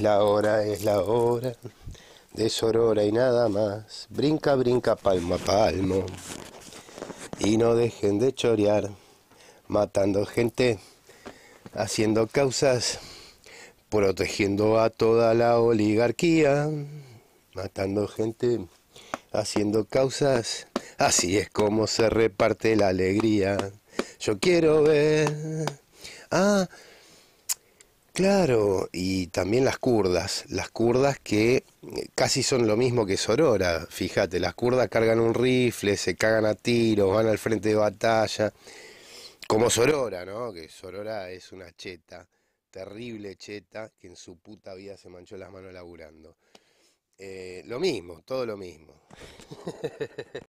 La hora es la hora de Sorora y nada más. Brinca, brinca, palma, palmo. Y no dejen de chorear, matando gente, haciendo causas, protegiendo a toda la oligarquía. Matando gente, haciendo causas. Así es como se reparte la alegría. Yo quiero ver. Ah, Claro, y también las kurdas, las kurdas que eh, casi son lo mismo que Sorora, fíjate, las kurdas cargan un rifle, se cagan a tiros, van al frente de batalla, como Sorora, ¿no? Que Sorora es una cheta, terrible cheta, que en su puta vida se manchó las manos laburando. Eh, lo mismo, todo lo mismo.